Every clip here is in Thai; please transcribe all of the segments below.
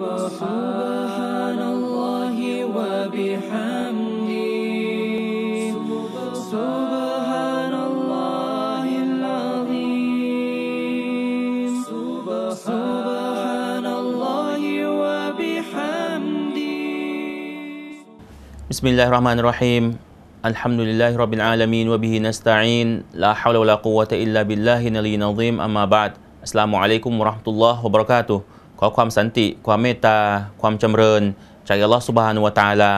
سبحان الله وبحمده سبحان الله العظيم سبحان الله وبحمده بسم الله الرحمن الرحيم الحمد لله رب العالمين وبه نستعين لا حول ولا قوة إلا بالله نلي العظيم أما بعد السلام عليكم ورحمة الله وبركاته ขอความสันติความเมตตา ความจำเริญ จากอัลลอฮฺสุบฮานุวาตาลา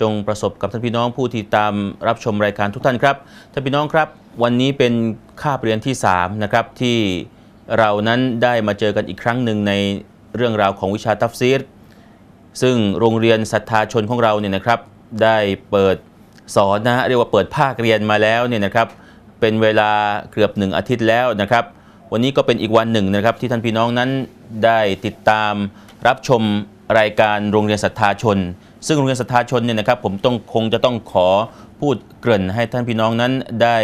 จงประสบกับท่านพี่น้องผู้ที่ตามรับชมรายการทุกท่านครับ ท่านพี่น้องครับ วันนี้เป็นคาบเรียนที่ 3 นะครับที่เรานั้นได้มาเจอกันอีกครั้งหนึ่งในเรื่องราวของวิชาทัฟซีรซึ่งโรงเรียนศรัทธาชนของเราเนี่ยนะครับ ได้เปิดสอนนะฮะเรียกว่าเปิดภาคเรียนมาแล้วเนี่ยนะครับ เป็นเวลาเกือบหนึ่งอาทิตย์แล้วนะครับวันนี้ก็เป็นอีกวันหนึ่งนะครับที่ท่านพี่น้องนั้นได้ติดตามรับชมรายการโรงเรียนศรัทธาชน ซึ่งโรงเรียนศรัทธาชนเนี่ยนะครับผมต้องคงจะต้องขอพูดเกริ่นให้ท่านพี่น้องนั้นได้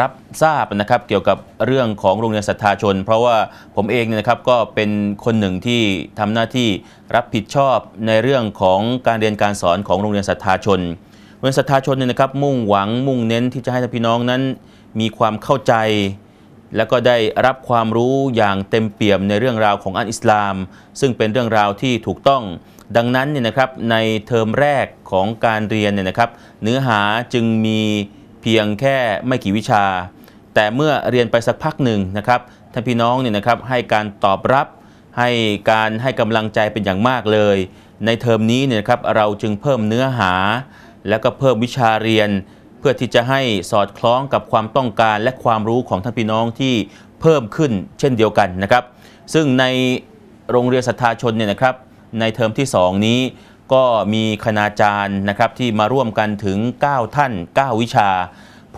รับทราบนะครับเกี่ยวกับเรื่องของโรงเรียนศรัทธาชน เพราะว่าผมเองเนี่ยนะครับก็เป็นคนหนึ่งที่ทำหน้าที่รับผิดชอบในเรื่องของการเรียนการสอนของโรงเรียนศรัทธาชนโรงเรียนศรัทธาชนเนี่ยนะครับ มุ่งหวังมุ่งเน้นที่จะให้ท่านพี่น้องนั้น มีความเข้าใจและก็ได้รับความรู้อย่างเต็มเปี่ยมในเรื่องราวของอันอิสลาม ซึ่งเป็นเรื่องราวที่ถูกต้อง ดังนั้นเนี่ยนะครับในเทอมแรกของการเรียนเนี่ยนะครับ เนื้อหาจึงมีเพียงแค่ไม่กี่วิชา แต่เมื่อเรียนไปสักพักหนึ่งนะครับ ท่านพี่น้องเนี่ยนะครับให้การตอบรับให้การให้กำลังใจเป็นอย่างมากเลย ในเทอมนี้เนี่ยนะครับเราจึงเพิ่มเนื้อหา และก็เพิ่มวิชาเรียนเพื่อที่จะให้สอดคล้องกับความต้องการและความรู้ของท่านพี่น้องที่เพิ่มขึ้นเช่นเดียวกันนะครับซึ่งในโรงเรียนศรัทธาชนเนี่ยนะครับในเทอมที่ 2 นี้ก็มีคณาจารย์นะครับที่มาร่วมกันถึง 9 ท่าน 9 วิชา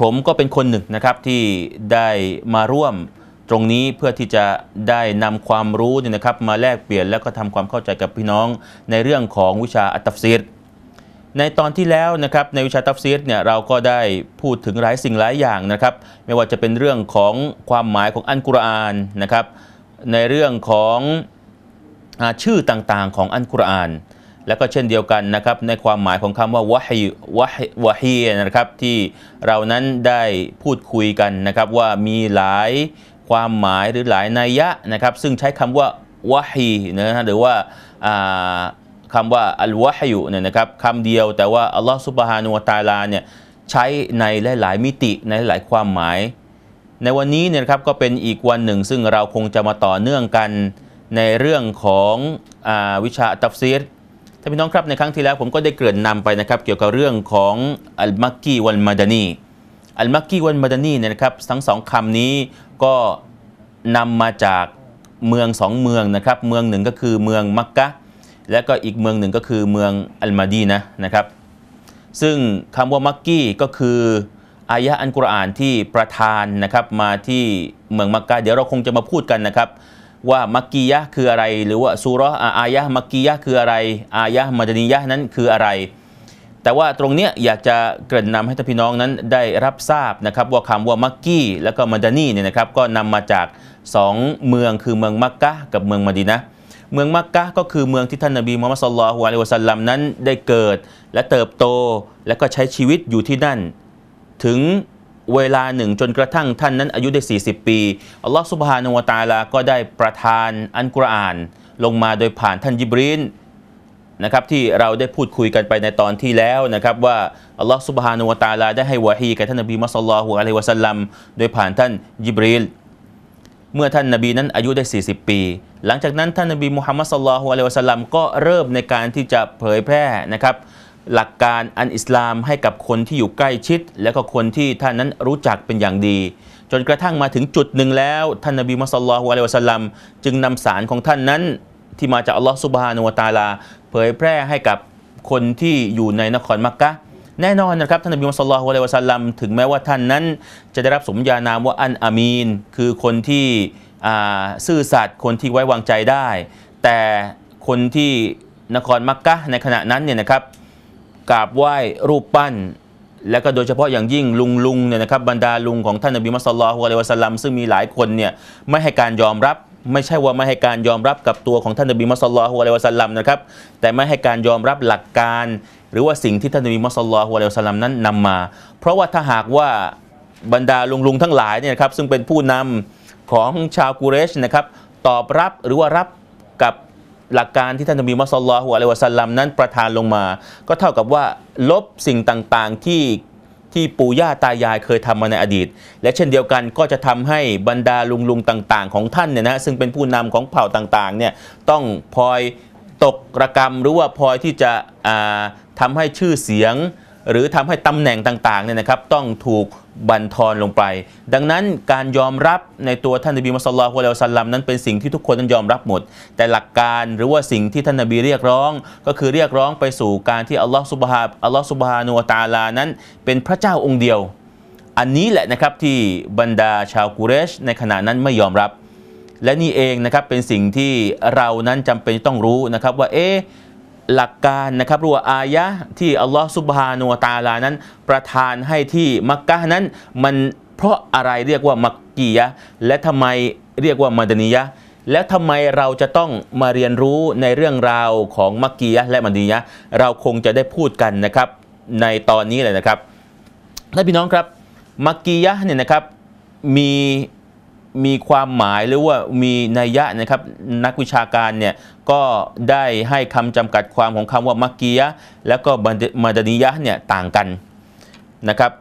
ผมก็เป็นคนหนึ่งนะครับที่ได้มาร่วมตรงนี้เพื่อที่จะได้นำความรู้เนี่ยนะครับมาแลกเปลี่ยนและก็ทำความเข้าใจกับพี่น้องในเรื่องของวิชาอัตตฟซีรในตอนที่แล้วนะครับในวิชาตัฟซีดเนี่ยเราก็ได้พูดถึงหลายสิ่งหลายอย่างนะครับ ไม่ว่าจะเป็นเรื่องของความหมายของอันกุรอานนะครับในเรื่องของอชื่อต่างๆของอันกุรอานและก็เช่นเดียวกันนะครับในความหมายของคำว่าวะฮีวะฮีวะฮีนะครับที่เรานั้นได้พูดคุยกันนะครับว่ามีหลายความหมายหรือหลายนัยยะนะครับ ซึ่งใช้คำว่า วะฮีนะฮะหรือว่าคำว่าอัลวะฮิยุเนี่ยนะครับคำเดียวแต่ว่าอัลลอฮฺสุบฮานุวะตาลาเนี่ยใช้ในหลายๆมิติในหลายความหมาย ในวันนี้เนี่ยครับก็เป็นอีกวันหนึ่ง ซึ่งเราคงจะมาต่อเนื่องกันในเรื่องของอวิชาตัฟซีรท่านพี่น้องครับในครั้งที่แล้วผมก็ได้เกริ่นนาไปนะครับเกี่ยวกับเรื่องของอัลมักกีวันมาดานีอัลมักกีวันมาดานีเนี่ยนะครับทั้งสองคำนี้ก็นำมาจากเมืองสองเมืองนะครับเมืองหนึ่งก็คือเมืองมักกะและก็อีกเมืองหนึ่งก็คือเมืองอัลมาดีนะนะครับซึ่งคำว่ามักกี้ก็คืออายะอันกุรอานที่ประทานนะครับมาที่เมืองมักกะเดี๋ยวเราคงจะมาพูดกันนะครับ ว่ามักกียะคืออะไร หรือว่าซูรออายะมักกียะคืออะไรอายะมัดนียะนั้นคืออะไร แต่ว่าตรงเนี้ยอยากจะเกริ่นนำาให้ท่านพี่น้องนั้นได้รับทราบนะครับว่าคำว่ามักกี้ และก็มัดนีเนี่ยนะครับก็นำมาจาก 2 เมืองคือเมืองมักกะกับเมืองมดีนะเมืองมักกะก็คือเมืองที่ท่านนบีมูฮัมมัดสุลลัลฮุอะลัยวะสัลลัมนั้นได้เกิดและเติบโตและก็ใช้ชีวิตอยู่ที่นั่น ถึงเวลาหนึ่งจนกระทั่งท่านนั้นอายุได้40 ปีอัลลอฮฺสุบฮานาวตาลาก็ได้ประทานอันกุรอาน ลงมาโดยผ่านท่านยิบรีนนะครับที่เราได้พูดคุยกันไปในตอนที่แล้วนะครับว่าอัลลอฮฺสุบฮานาวตาลาได้ให้วะฮีแก่ท่านนบีมูฮัมมัดสุลลัลฮุอะลัยวะสัลลัมโดย ผ่านท่านยิบรีลเมื่อท่านนาบีนั้นอายุได้ 40 ปี หลังจากนั้นท่านนาบีมุฮัมมัดสลลัลฮุอะลัยวะสัลลัมก็เริ่มในการที่จะเผยแพร่นะครับ หลักการอันอิสลามให้กับคนที่อยู่ใกล้ชิด และก็คนที่ท่านนั้นรู้จักเป็นอย่างดี จนกระทั่งมาถึงจุดหนึ่งแล้วท่านนาบีมุสลลัลฮุอะลัยวะสัลลัมจึงนำสารของท่านนั้นที่มาจากอัลลอฮฺสุบฮานุวะตาลา เผยแพร่ให้กับคนที่อยู่ในนครมักกะแน่นอนนะครับท่านนบีมุสลิมอะลัยวะซัลลัมถึงแม้ว่าท่านนั้นจะได้รับสมญานามว่าอันอามีน คือคนที่ซื่อสัตย์คนที่ไว้วางใจได้ แต่คนที่นครมักกะในขณะนั้นเนี่ยนะครับกราบไหว้รูปปั้นและก็โดยเฉพาะอย่างยิ่งลุงลุงเนี่ยนะครับบรรดาลุงของท่านนบีมุสลิมอะลัยวะซัลลัมซึ่งมีหลายคนเนี่ยไม่ให้การยอมรับ ไม่ใช่ว่าไม่ให้การยอมรับกับตัวของท่านนบีมุสลิมอะลัยวะซัลลัมนะครับแต่ไม่ให้การยอมรับหลักการหรือว่าสิ่งที่ท่านนบีมุสลิมวะเลวสลัมนั้น นำมา เพราะว่าถ้าหากว่าบรรดาลุงๆ ทั้งหลายเนี่ยครับซึ่งเป็นผู้นำของชาวกูเรชนะครับ ตอบรับหรือว่ารับกับหลักการที่ท่านนบีมุสลิมวะเลวสลัมนั้นประทานลงมา ก็เท่ากับว่าลบสิ่งต่างๆที่ที่ปู่ย่าตายายเคยทำมาในอดีต และเช่นเดียวกันก็จะทำให้บรรดาลุงลุงต่างๆ ของท่านเนี่ยนะซึ่งเป็นผู้นำของเผ่าต่างๆเนี่ยต้องพลอยตกระกรรม หรือว่าพลอยที่จะอ่าทำให้ชื่อเสียงหรือทำให้ตำแหน่งต่างๆเนี่ยนะครับต้องถูกบันทอนลงไป ดังนั้นการยอมรับในตัวท่านนบีมุสลิมฮุลสัลลัมนั้นเป็นสิ่งที่ทุกคนนั้นยอมรับหมด แต่หลักการหรือว่าสิ่งที่ท่านนบีเรียกร้อง ก็คือเรียกร้องไปสู่การที่อัลลอฮฺสุบฮาอัลลอฮฺสุบฮานูอัตาลานั้น เป็นพระเจ้าองค์เดียว อันนี้แหละนะครับที่บรรดาชาวกุเรช ในขณะนั้นไม่ยอมรับ และนี่เองนะครับเป็นสิ่งที่เรานั้นจำเป็นต้องรู้นะครับว่าเอ๊ะหลักการนะครับรัวอายะที่อัลลอฮ์สุบฮานูตาลานั้นประทานให้ที่มักกะนั้นมันเพราะอะไรเรียกว่ามักกียะและทำไมเรียกว่ามาดนียะ และทำไมเราจะต้องมาเรียนรู้ในเรื่องราวของมักกียะและมัดนียะเราคงจะได้พูดกันนะครับในตอนนี้เลยนะครับและพี่น้องครับ มักกียะเนี่ยนะครับมีมีความหมายหรือว่ามีนัยยะนะครับนักวิชาการเนี่ยก็ได้ให้คำจำกัดความของคำว่ามักกียะและก็มาดนียะเนี่ยต่างกันนะครับ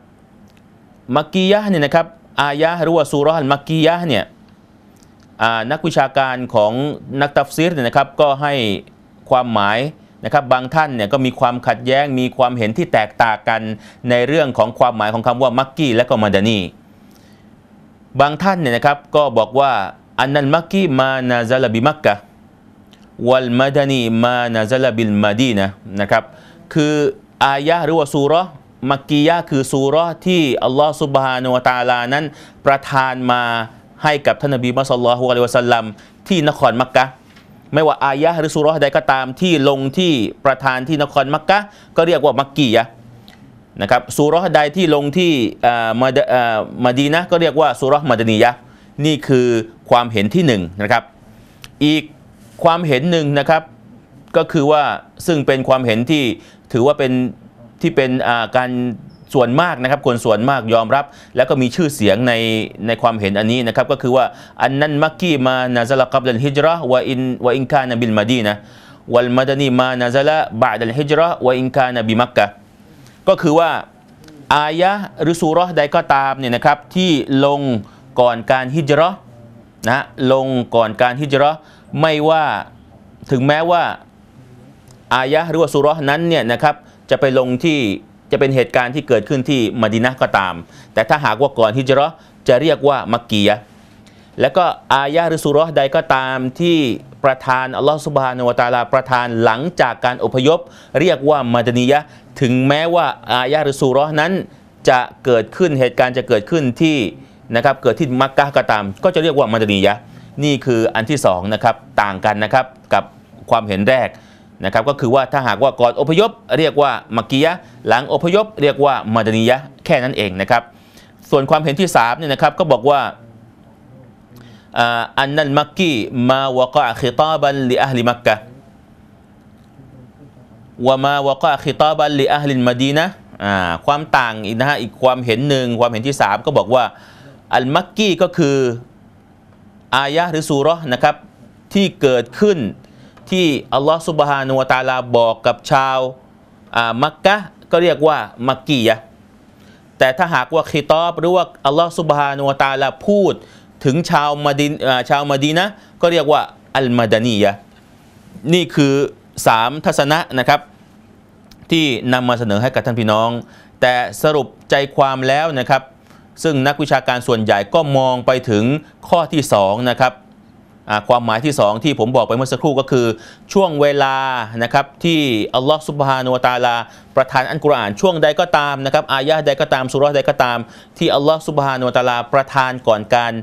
มักกียะเนี่ยนะครับอายะหรือว่าสุรานมักกียะเนี่ยนักวิชาการของนักตัฟซีรเนี่ยนะครับก็ให้ความหมายนะครับบางท่านเนี่ยก็มีความขัดแย้งมีความเห็นที่แตกต่างกันในเรื่องของความหมายของคำว่ามักกี้และก็มาดานีบางท่านเนี่ยนะครับก็บอกว่าอันนัลมักกีมานาซาลบิมักกะวัลมาดานีมานาซาลบิลมาดีนะนะครับคืออายะหรือว่าสุรมักกียะคือสุรที่อัลลอฮ์สุบฮานุวะตาลา นั้นประทานมาให้กับท่านนบีมุสลลัลฮุอะลัยวะสัลลัมที่นครมักกะไม่ว่าอายะหรือสุรใดก็ตามที่ลงที่ประทานที่นครมักกะก็เรียกว่า มักกียะนะครับสุรใดที่ลงที่มามาดีนะก็เรียกว่าสุรมาดนียะนี่คือความเห็นที่1นนะครับ อีกความเห็นหนึ่งนะครับก็คือว่าซึ่งเป็นความเห็นที่ถือว่าเป็นที่เป็นการส่วนมากนะครับคนส่วนมากยอมรับ แล้วก็มีชื่อเสียงในในความเห็นอันนี้นะครับก็คือว่าอันนั้นมักกี้มานาซาลกับลดนฮิจรอวอินวอินคานบิลมาดีนะวัลมาดนีมานาซาละบาดดลฮิจรอวอินคานบิมักกะก็คือว่า อายะหรือสุรอใดก็ตามเนี่ยนะครับ ที่ลงก่อนการฮิจรชนะลงก่อนการฮิจรชไม่ว่าถึงแม้ว่า อายะหรือว่าสุรอนั้นเนี่ยนะครับจะไปลงที่จะเป็นเหตุการณ์ที่เกิดขึ้นที่มดินะก็ตาม แต่ถ้าหากว่าก่อนฮิจรชจะเรียกว่ามักกียะแล้วก็อายะหรือสุรอใดก็ตามที่ประธานอัลลอฮฺสุบฮานวะตาลาประธานหลังจากการอพยพ เรียกว่ามาดนียะถึงแม้ว่าอายะหรือสุรอนั้น จะเกิดขึ้นเหตุการณ์จะเกิดขึ้นที่นะครับเกิดที่มักกะก็ตาม ก็จะเรียกว่ามาดนียะนี่คืออันที่2นะครับต่างกันนะครับกับความเห็นแรกนะครับก็คือว่าถ้าหากว่าก่อนอพยพ เรียกว่ามักกียะหลังอพยพ เรียกว่ามาดนียะแค่นั้นเองนะครับ ส่วนความเห็นที่3เนี่ยนะครับก็บอกว่าอันนัลมักกีมาวกะขิตาบันลีอัลมักกะวะมาวกะขิตาบันลีอัลมดีนะความต่างอีกนะฮะอีกความเห็นหนึ่งความเห็นที่3ก็บอกว่าอัลมักกีก็คืออายะหรือซุรอนะครับที่เกิดขึ้นที่อัลลอฮฺสุบฮานุวตาลาบอกกับชาวมักกะก็เรียกว่ามักกียะแต่ถ้าหากว่าคิตอบหรือว่าอัลลอฮฺสุบฮานุวตาลาพูดถึงชาวมาดินชาวมาดีนะก็เรียกว่าอัลมาดานียะนี่คือ 3 ทัศนะนะครับ ที่นำมาเสนอให้กับท่านพี่น้อง แต่สรุปใจความแล้วนะครับ ซึ่งนักวิชาการส่วนใหญ่ก็มองไปถึงข้อที่ 2 นะครับความหมายที่ 2 ที่ผมบอกไปเมื่อสักครู่ก็คือช่วงเวลานะครับที่อัลลอฮฺสุบฮานุวตาลาประทานอันกุรอาน ช่วงใดก็ตามนะครับ อายะใดก็ตามสุรษใดก็ตามที่อัลลอฮฺสุบฮานุวตาลาประทานก่อนการ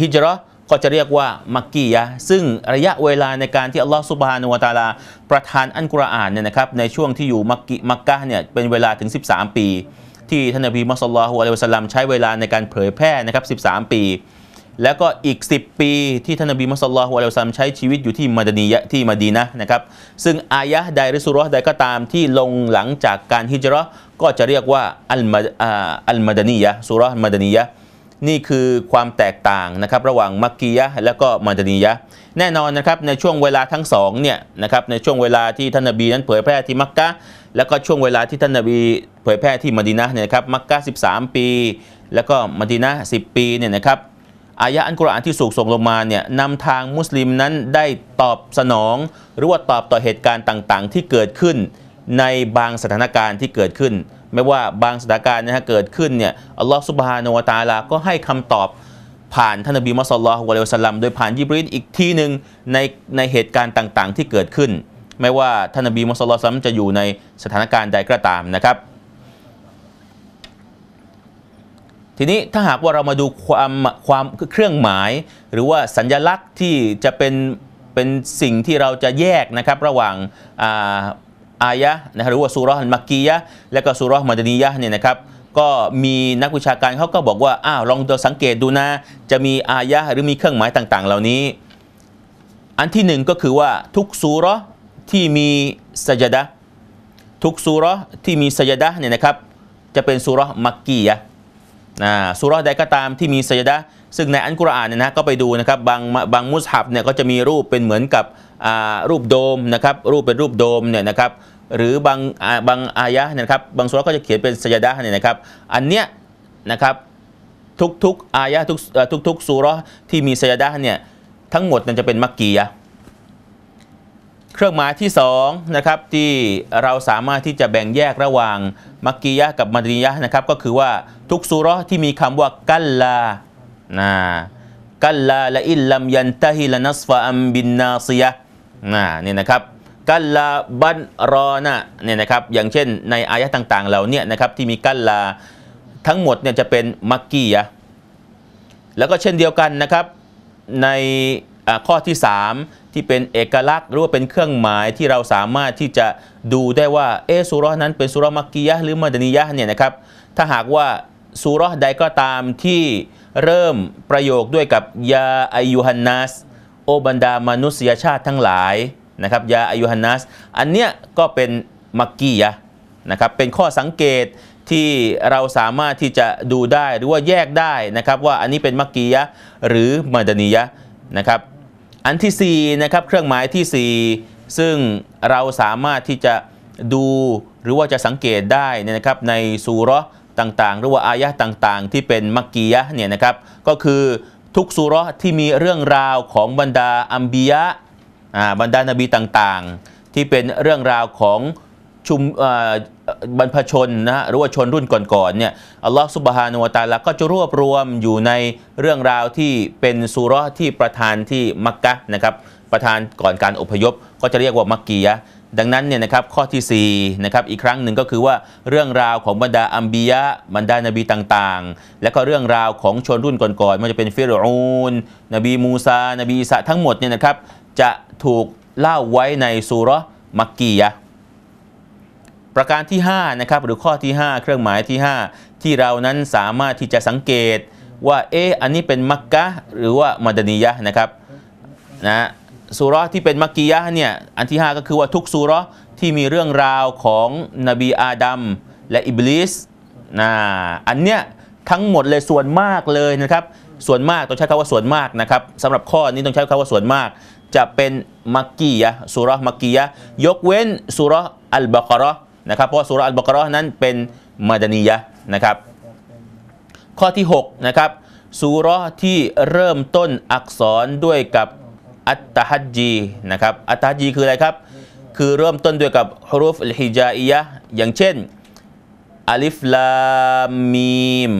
ฮิจรัก็จะเรียกว่ามักกียะซึ่งระยะเวลาในการที่อัลลอฮฺสุบฮานุวาตาลาประทานอันกุรอานเนี่ยนะครับในช่วงที่อยู่มักกิมักกะเนี่ยเป็นเวลาถึง 13 ปี ที่ท่านอบีมุสลฮฺอะลัยวะสัลลัมใช้เวลาในการเผยแพร่นะครับ 13 ปี แล้วก็อีก 10 ปีที่ท่านอบีมุสลฮฺอะลัยวะสัลลัมใช้ชีวิตอยู่ที่มัดนียะที่มัดีนะนะครับ ซึ่ง อายะใดริสุรษใดก็ตามที่ลงหลังจากการฮิจรัก็จะเรียกว่าอัลมดอัลมาดนียะสุรษมัดนียะนี่คือความแตกต่างนะครับระหว่างมักกียะและก็มาดานียะแน่นอนนะครับในช่วงเวลาทั้งสองเนี่ยนะครับในช่วงเวลาที่ท่านนบีนั้น เผยแพร่ที่มักกะแล้วก็ช่วงเวลาที่ท่านนบีเผยแพร่ที่มดินะเนี่ยครับมักกะ13 ปี แล้วก็มดินะ10 ปีเนี่ยนะครับอายะอันกุรอานที่สูงส่งลงมาเนี่ยนำทางมุสลิมนั้นได้ตอบสนองหรือว่าตอบต่อเหตุการณ์ต่างๆ ที่เกิดขึ้นในบางสถานการณ์ที่เกิดขึ้นไม่ว่าบางสถานการณ์นะฮะเกิดขึ้นเนี่ยอัลลอฮฺสุบฮานวตาลา ก็ให้คำตอบผ่านท่านอบีมุสลลิ์วะเลวสลัมโดยผ่านยิบรีนอีกทีหนึ่งในในเหตุการณ์ต่างๆ ที่เกิดขึ้น ไม่ว่าท่านอบีมุสลลซัมจะอยู่ในสถานการณ์ใดก็ตามนะครับ ทีนี้ถ้าหากว่าเรามาดูความความเครื่องหมาย หรือว่าสัญญลักษณ์ที่จะเป็นเป็นสิ่งที่เราจะแยกนะครับระหว่างอายะนะหรือว่าสุรษอมักกียะและก็สุรษมัดนียะเนี่ยนะครับ ก็มีนักวิชาการเขาก็บอกว่า อ้าว ลองตัวสังเกตดูนะจะมีอายะหรือมีเครื่องหมายต่างๆ เหล่านี้ อันที่หนึ่งก็คือว่าทุกสุรที่มีสัจดะทุกสุรที่มีสัจดะเนี่ยนะครับ จะเป็นสุรมักกียะนะสุรใดก็ตามที่มีสัจดะซึ่งในอันกุรอานเนี่ยนะก็ไปดูนะครับบางบางมุสฮับเนี่ยก็จะมีรูปเป็นเหมือนกับรูปโดมนะครับ รูปเป็นรูปโดมเนี่ยนะครับหรือบางบางอายะเนี่ยครับ บางสุรก็จะเขียนเป็นสยดาเนี่ยนะครับ อันเนี้ยนะครับ ทุกๆอายะทุกทุก ๆสุรที่มีสยดาเนี่ยทั้งหมดมันจะเป็นมักกียะเครื่องหมายที่2นะครับที่เราสามารถที่จะแบ่งแยกระหว่างมักกียะกับมัดียะนะครับก็คือว่าทุกสุรที่มีคำว่ากัลลานะกัลลาละอิลลัมยันตะฮิลนัสฟะอัมบินนาซียะนะนี่นะครับกัลลาบันรอนะเนี่ยนะครับอย่างเช่นในอายะต่าง ๆเราเนี่ยนะครับที่มีกัลลาทั้งหมดเนี่ยจะเป็นมักกียะแล้วก็เช่นเดียวกันนะครับในข้อที่ 3 ที่เป็นเอกลักษณ์หรือว่าเป็นเครื่องหมายที่เราสามารถที่จะดูได้ว่า เอซุรนั้นเป็นซุรมักกียะหรือมัดนียะเนี่ยนะครับถ้าหากว่าซุรใดก็ตามที่เริ่มประโยคด้วยกับยาอายุฮันนัสโอบรรดามนุษยชาติทั้งหลายนะครับยาอายุฮันนัสอันเนี้ยก็เป็นมักกียะนะครับเป็นข้อสังเกตที่เราสามารถที่จะดูได้หรือว่าแยกได้นะครับว่าอันนี้เป็นมักกียะหรือมาดานียะนะครับอันที่4นะครับเครื่องหมายที่ 4 ซึ่งเราสามารถที่จะดูหรือว่าจะสังเกตได้นะครับในซูรอต่างๆ หรือว่าอายะต่างๆ ที่เป็นมักกียะเนี่ยนะครับก็คือทุกซูรอที่มีเรื่องราวของบรรดาอัมบียะบรรดานบีต่างๆ ที่เป็นเรื่องราวของชุมบรรพชนนะฮะหรือว่าชนรุ่นก่อนๆเนี่ยอัลลอฮฺสุบฮานุวตาลาก็จะรวบรวมอยู่ในเรื่องราวที่เป็นสุรที่ประธานที่มักกะนะครับประธานก่อนการอพยพ ก็จะเรียกว่ามักกียะ ดังนั้นเนี่ยนะครับข้อที่4นะครับอีกครั้งหนึ่งก็คือว่าเรื่องราวของบรรดาอัมบียะบรรดานบีต่างๆ และก็เรื่องราวของชนรุ่นก่อนๆมันจะเป็นฟิรูนนบีมูซานบีอิสะทั้งหมดเนี่ยนะครับจะถูกเล่าไว้ในสุรมักกียะประการที่ 5นะครับหรือข้อที่5 เครื่องหมายที่ 5 ที่เรานั้นสามารถที่จะสังเกตว่า เอออันนี้เป็นมักกะหรือว่ามัดนียะนะครับนะสุรที่เป็นมักกียะเนี่ยอันที่ 5 ก็คือว่าทุกสุรที่มีเรื่องราวของนบีอาดัมและอิบลิสนะอันเนี้ยทั้งหมดเลยส่วนมากเลยนะครับส่วนมากต้องใช้คำว่า ส่วนมากนะครับสำหรับข้อนี้ต้องใช้คำว่าส่วนมากจะเป็นมักกียะสุรมักกียะยกเว้นสุรอัลบากรอนะครับเพราะสุรอัลบากรอนั้นเป็นมาดานียะนะครับข้อที่6นะครับสุรที่เริ่มต้นอักษรด้วยกับอัตตฮัจีนะครับอัตตฮัจีคืออะไรครับคือเริ่มต้นด้วยกับฮุรุฟอลฮิจาอียะอย่างเช่นอัลิฟลามมีม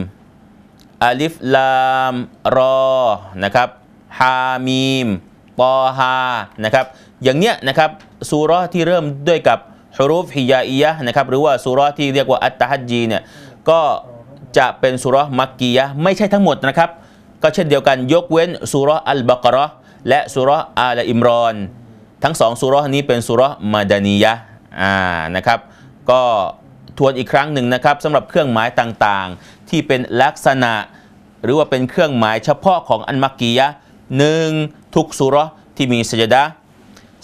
อัลิฟลามรอนะครับฮามีมปอฮานะครับ อย่างเนี้ยนะครับสุรที่เริ่มด้วยกับฮุรุฟฮิยาอียะนะครับ หรือว่าสุรที่เรียกว่าอัตตะฮัจจีเนี่ยก็จะเป็นสุรมักกียะไม่ใช่ทั้งหมดนะครับ ก็เช่นเดียวกันยกเว้นสุรอัลบากรอและสุรอาลอิมรอนทั้งสองสุรนี้เป็นสุรมาดานียะอ่านะครับ ก็ทวนอีกครั้งหนึ่งนะครับสำหรับเครื่องหมายต่างๆ ที่เป็นลักษณะ หรือว่าเป็นเครื่องหมายเฉพาะของอันมักกียะหนึ่งทุกสุรที่มีสจดะ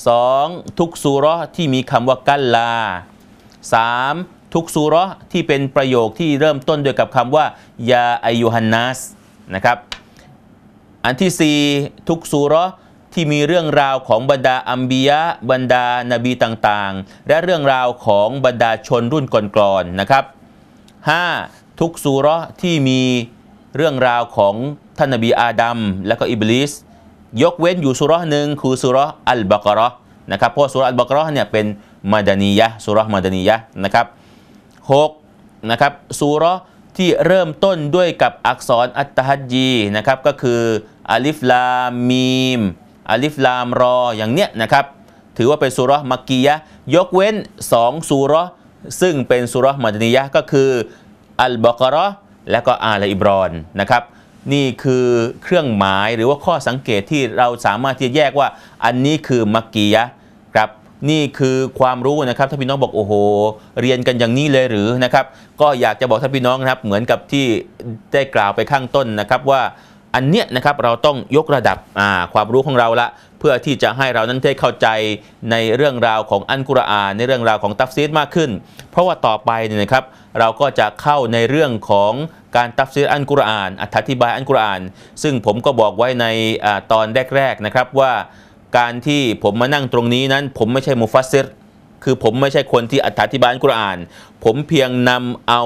สองทุกสุรที่มีคำว่ากัลลาสามทุกสุรที่เป็นประโยคที่เริ่มต้นด้วยกับคำว่ายาอายุฮันนัสนะครับ อันที่ 4 ทุกสุรที่มีเรื่องราวของบรรดาอัมบียะบรรดานบีต่างๆ และเรื่องราวของบรรดาชนรุ่นก่อนๆนะครับ 5. ทุกสุรที่มีเรื่องราวของท่านนบีอาดัมและก็อิบลิสยกเว้นอยู่สุรหนึ่งคือสุรอัลบากรอนะครับเพราะสุรอัลบากรอเนี่ยเป็นมาดานียะสุรมาดานียะนะครับหกนะครับสุรที่เริ่มต้นด้วยกับอักษรอัตตฮัดีนะครับก็คืออัลิฟลามมีมอัลิฟลามรออย่างเนี้ยนะครับ ถือว่าเป็นสุรมักกียะยกเว้น2สุรซึ่งเป็นสุรมาดนียะก็คืออัลบากรอและก็อาลอิบรอนนะครับนี่คือเครื่องหมายหรือว่าข้อสังเกตที่เราสามารถที่จะแยกว่า อันนี้คือมักกียะครับ นี่คือความรู้นะครับถ้าพี่น้องบอก โอ้โหเรียนกันอย่างนี้เลยหรือนะครับ ก็อยากจะบอกท่านพี่น้องนะครับเหมือนกับที่ได้กล่าวไปข้างต้นนะครับว่าอันเนี้ยนะครับเราต้องยกระดับความรู้ของเราละเพื่อที่จะให้เรานั้นได้เข้าใจในเรื่องราวของอันกุรอาน ในเรื่องราวของตัฟซีดมากขึ้น เพราะว่าต่อไปเนี่ยนะครับ เราก็จะเข้าในเรื่องของการตัฟซีดอันกุรอานอธิบายอันกุรอาน ซึ่งผมก็บอกไว้ในอตอนแรกๆนะครับ ว่าการที่ผมมานั่งตรงนี้นั้นผมไม่ใช่มุฟัสซิคือผมไม่ใช่คนที่อธิบายอัลกุรอาน ผมเพียงนำเอา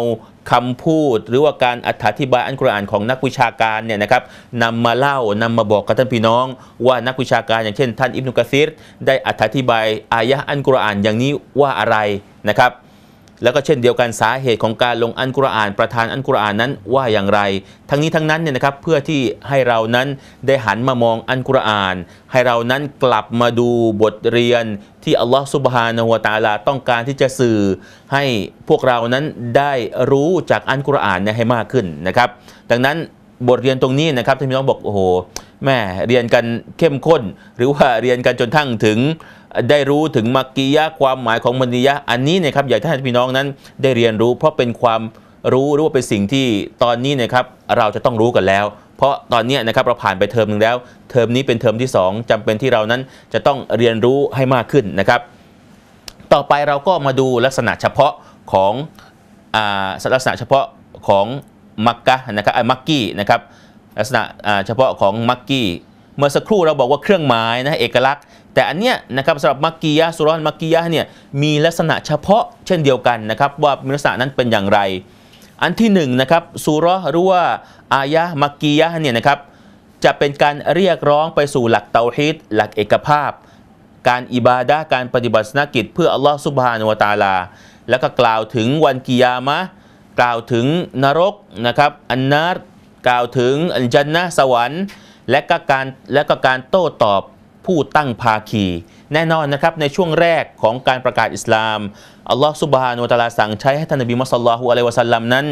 คำพูด หรือว่าการอธิบายอัลกุรอานของนักวิชาการเนี่ยนะครับนำมาเล่านำมาบอกกับท่านพี่น้อง ว่านักวิชาการอย่างเช่นท่านอิบนุกะซีรได้อธิบายอายะอัลกุรอานอย่างนี้ว่าอะไรนะครับ แล้วก็เช่นเดียวกันสาเหตุของการลงอันกุรอาน ประธานอันกุรอานนั้นว่าอย่างไร ทั้งนี้ทั้งนั้นเนี่ยนะครับ เพื่อที่ให้เรานั้นได้หันมามองอันกุรอาน ให้เรานั้นกลับมาดูบทเรียนที่อัลลอฮฺสุบฮานาหัวตาลาต้องการที่จะสื่อให้พวกเรานั้นได้รู้จากอันกุรอานให้มากขึ้นนะครับ ดังนั้นบทเรียนตรงนี้นะครับท่านพี่น้องบอกโอ้โหแม่เรียนกันเข้มข้น หรือว่าเรียนกันจนทั้งถึง ได้รู้ถึงมักกิยะความหมายของมณียะอันนี้นะครับอยากให้พี่น้องนั้น ได้เรียนรู้ เพราะเป็นความรู้หรือว่าเป็นสิ่งที่ตอนนี้นะครับ เราจะต้องรู้กันแล้วเพราะตอนนี้นะครับเราผ่านไปเทอมหนึ่งแล้ว เทอมนี้เป็นเทอมที่ 2 จำเป็นที่เรานั้นจะต้องเรียนรู้ให้มากขึ้นนะครับต่อไปเราก็มาดูลักษณะเฉพาะของลักษณะเฉพาะของมักกะนะครับมักกี้นะครับลักษณะเฉพาะของมักกี้เมื่อสักครู่เราบอกว่าเครื่องหมายนะเอกลักษณ์แต่อันเนี้ยนะครับสำหรับมักกียะสุรอนมักกียะเนี่ยมีลักษณะเฉพาะเช่นเดียวกันนะครับว่ามีลักษณะนั้นเป็นอย่างไรอันที่1นนะครับสุรหรือว่าอายะมักกียะเนี่ยนะครับจะเป็นการเรียกร้องไปสู่หลักเตาฮีตหลักเอกภาพ การอิบาดะการปฏิบัติสนกิจ เพื่ออัลลอฮฺสุบฮานุวตาลา แล้วก็กล่าวถึงวันกิยามะ กล่าวถึงนรก นะครับอันนารกล่าวถึงอันจันนะสวรรค์และก็การและก็การโต้ตอบผู้ตั้งภาคีแน่นอนนะครับ ในช่วงแรกของการประกาศอิสลาม อัลลอฮฺสุบฮานุตะลาสั่งใช้ ให้ท่านนบีมุสลลัลฮุอะลัยวะสัลลัมนั้น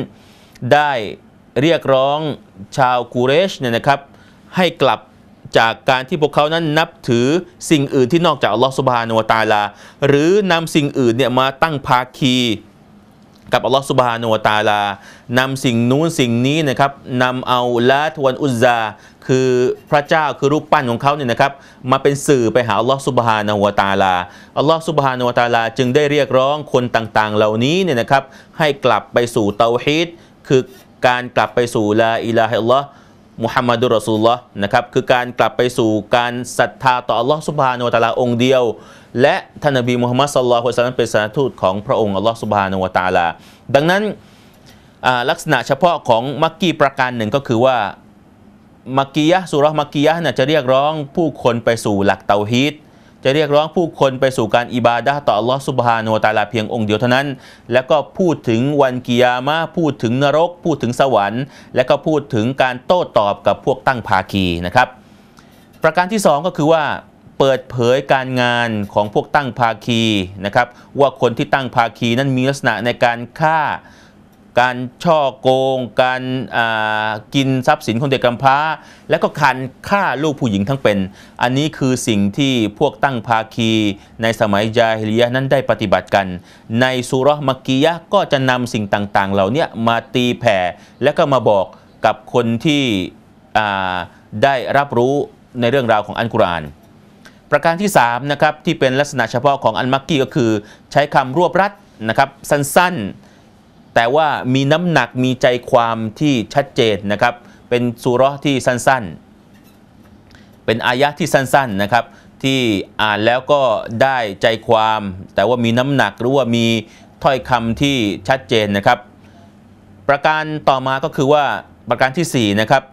ได้เรียกร้องชาวกูเรชเนี่ยนะครับให้กลับจากการที่พวกเขานั้นนับถือสิ่งอื่นที่นอกจากอัลลอฮฺสุบฮานุตะลา หรือนำสิ่งอื่นเนี่ยมาตั้งภาคีกับอัลลอฮฺสุบฮานุวตาลา นำสิ่งนู้นสิ่งนี้นะครับนำเอาละทวนอุจจาคือพระเจ้าคือรูปปั้นของเขาเนี่ยนะครับ มาเป็นสื่อไปหาอัลลอฮฺสุบฮานุวตาลาอัลลอฮฺสุบฮานุวตาลาจึงได้เรียกร้องคนต่างๆ เหล่านี้เนี่ยนะครับ ให้กลับไปสู่เตาฮีดคือการกลับไปสู่ละอิลาฮิลลอฮมุฮัมมัดุรอซูลละนะครับ คือการกลับไปสู่การศรัทธาต่ออัลลอฮ์สุบฮานุวตาลาองค์เดียวและท่านนบีมูฮัมมัดสัลลัลลอฮุสละซาลัมเป็นสารทูตของพระองค์อัลลอฮ์สุบฮานวะตาลาดังนั้นลักษณะเฉพาะของมักกี้ประการหนึ่งก็คือว่ามักกียะสุรมักกียะน่ะจะเรียกร้องผู้คนไปสู่หลักเตาฮีดจะเรียกร้องผู้คนไปสู่การอิบาดะต่ออัลลอฮ์สุบฮานุตาลา เพียงองค์เดียวเท่านั้น แล้วก็พูดถึงวันกิยามะพูดถึงนรก พูดถึงสวรรค์ และก็พูดถึงการโต้ตอบกับพวกตั้งภาคีนะครับ ประการที่2ก็คือว่าเปิดเผยการงานของพวกตั้งภาคีนะครับว่าคนที่ตั้งภาคีนั้นมีลักษณะในการฆ่า การช่อโกง การกินทรัพย์สินคนเด็กกำพร้า และก็การฆ่าลูกผู้หญิงทั้งเป็น อันนี้คือสิ่งที่พวกตั้งภาคี ในสมัยยาฮิลียะนั้นได้ปฏิบัติกัน ในสุรมักกียะก็จะนำสิ่งต่างๆ เหล่านี้มาตีแผ่ และก็มาบอกกับคนที่ได้รับรู้ในเรื่องราวของอันกุรอานประการที่3นะครับที่เป็นลักษณะเฉพาะของอันมักกี้ก็คือใช้คำรวบรัดนะครับสั้นๆแต่ว่ามีน้ำหนักมีใจความที่ชัดเจนนะครับเป็นสุรที่สั้นๆ เป็นอายะที่สั้นๆนะครับที่อ่านแล้วก็ได้ใจความ แต่ว่ามีน้ำหนัก หรือว่ามีถ้อยคำที่ชัดเจนนะครับ ประการต่อมาก็คือว่าประการที่4นะครับ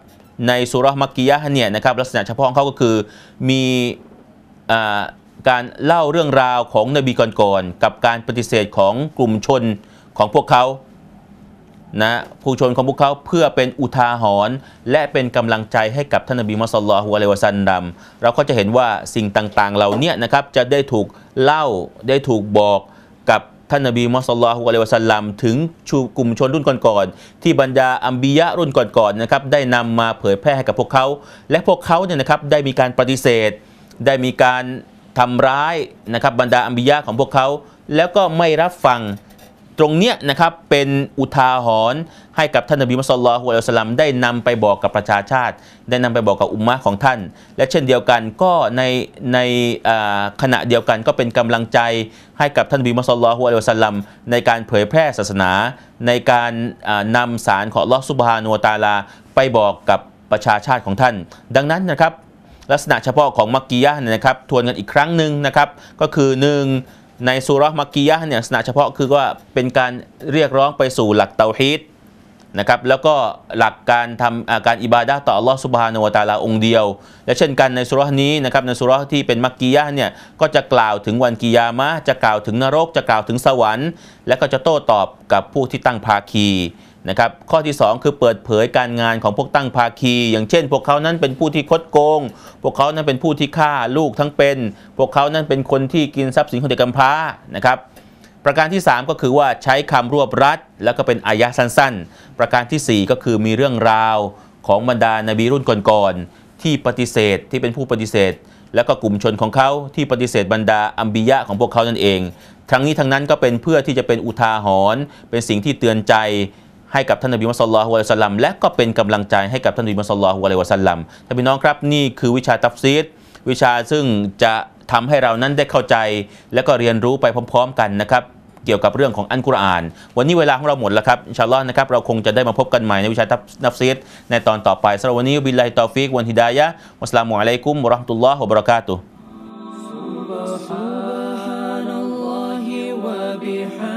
ในสุรมักกิยะเนี่ยนะครับ ลักษณะเฉพาะของเขาก็คือมีการเล่าเรื่องราวของนบีก่อนๆกับการปฏิเสธของกลุ่มชนของพวกเขา นะผู้ชนของพวกเขาเพื่อเป็นอุทาหรณ์และเป็นกำลังใจให้กับท่านนบีมุสลลฮุอะลัยวะซันดัม เราก็จะเห็นว่าสิ่งต่างๆเหล่านี้นะครับจะได้ถูกเล่าได้ถูกบอกกับท่านนบีมุสลลฮุอะลัยวะซันลัมถึงชูกลุ่มชนรุ่นก่อนๆที่บรรดาอัมบียะรุ่นก่อนๆนะครับได้นำมาเผยแพร่ให้กับพวกเขา และพวกเขาเนี่ยนะครับได้มีการปฏิเสธได้มีการทำร้ายนะครับบรรดาอัมบิยะของพวกเขา แล้วก็ไม่รับฟัง ตรงเนี้ยนะครับเป็นอุทาหรณ์ให้กับท่านนบีมุสลิมฮุอัลสลัมได้นำไปบอกกับประชาชาติ ได้นำไปบอกกับอุมมะของท่าน และเช่นเดียวกันก็ในในขณะเดียวกันก็เป็นกำลังใจให้กับท่านนบีมุสลิมฮุอัลสลัมในการเผยแพร่ศาสนา ในการนำสารของลอสุบฮานูตาลา ไปบอกกับประชาชาติของท่าน ดังนั้นนะครับลักษณะเฉพาะของมักกิยะเนี่ยนะครับทวนกันอีกครั้งหนึ่งนะครับก็คือ1ในสุรมักกิยะเนี่ยลักษณะเฉพาะคือว่าเป็นการเรียกร้องไปสู่หลักเตาฮีดนะครับแล้วก็หลักการทำการอิบาดะต่ออัลลอฮ์สุบฮานวตาลาองเดียว และเช่นกันในสุรนี้นะครับในสุรที่เป็นมักกียะเนี่ยก็จะกล่าวถึงวันกิยามะจะกล่าวถึงนรกจะกล่าวถึงสวรรค์ และก็จะโต้ตอบกับผู้ที่ตั้งภาคีนะครับ ข้อที่ 2 คือเปิดเผยการงานของพวกตั้งภาคี อย่างเช่น พวกเขานั้นเป็นผู้ที่คดโกง พวกเขานั้นเป็นผู้ที่ฆ่าลูกทั้งเป็น พวกเขานั้นเป็นคนที่กินทรัพย์สินของเด็กกำพร้านะครับ ประการที่ 3 ก็คือว่าใช้คำรวบรัดแล้วก็เป็นอายะสั้นๆ ประการที่4ก็คือมีเรื่องราวของบรรดานบีรุ่นก่อนๆที่ปฏิเสธที่เป็นผู้ปฏิเสธ แล้วก็กลุ่มชนของเขาที่ปฏิเสธบรรดาอัมบียะของพวกเขานั่นเอง ทั้งนี้ทั้งนั้นก็เป็นเพื่อที่จะเป็นอุทาหรณ์เป็นสิ่งที่เตือนใจให้กับท่านนบีมุสลิมวะสัลลัมและก็เป็นกำลังใจให้กับท่านนบีมุสลิมวะสัลลัมท่านพี่น้องครับนี่คือวิชาตัฟซีดวิชาซึ่งจะทำให้เรานั้นได้เข้าใจ และก็เรียนรู้ไปพร้อมๆกันนะครับเกี่ยวกับเรื่องของอันกุรอาน วันนี้เวลาของเราหมดแล้วครับชาลลอนนะครับเราคงจะได้มาพบกันใหม่ในวิชาทัฟนับซีดในตอนต่อไปสำหรับวันนี้บิลลาฮิตอฟิกวันฮิดายะมุสลามุอะลัยกุมวราะ์มตุลลอฮ์วะบราะกาตุ